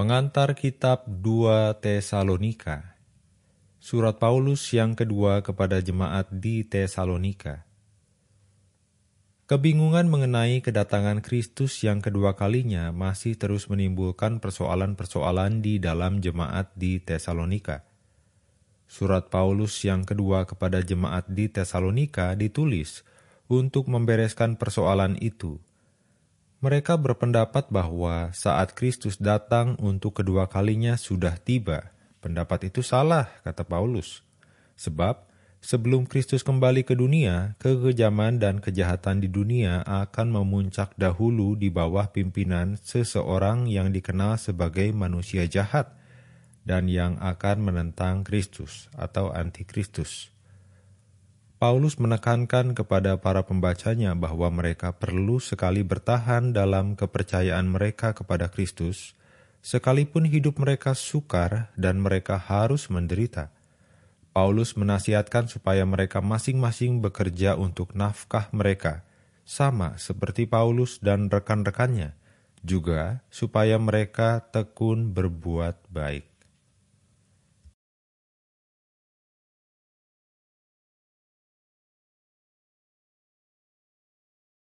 Pengantar Kitab 2 Tesalonika Surat Paulus yang kedua kepada jemaat di Tesalonika Kebingungan mengenai kedatangan Kristus yang kedua kalinya masih terus menimbulkan persoalan-persoalan di dalam jemaat di Tesalonika. Surat Paulus yang kedua kepada jemaat di Tesalonika ditulis untuk membereskan persoalan itu – mereka berpendapat bahwa saat Kristus datang untuk kedua kalinya sudah tiba. Pendapat itu salah, kata Paulus. Sebab, sebelum Kristus kembali ke dunia, kekejaman dan kejahatan di dunia akan memuncak dahulu di bawah pimpinan seseorang yang dikenal sebagai manusia jahat dan yang akan menentang Kristus atau antikristus. Paulus menekankan kepada para pembacanya bahwa mereka perlu sekali bertahan dalam kepercayaan mereka kepada Kristus, sekalipun hidup mereka sukar dan mereka harus menderita. Paulus menasihatkan supaya mereka masing-masing bekerja untuk nafkah mereka, sama seperti Paulus dan rekan-rekannya, juga supaya mereka tekun berbuat baik.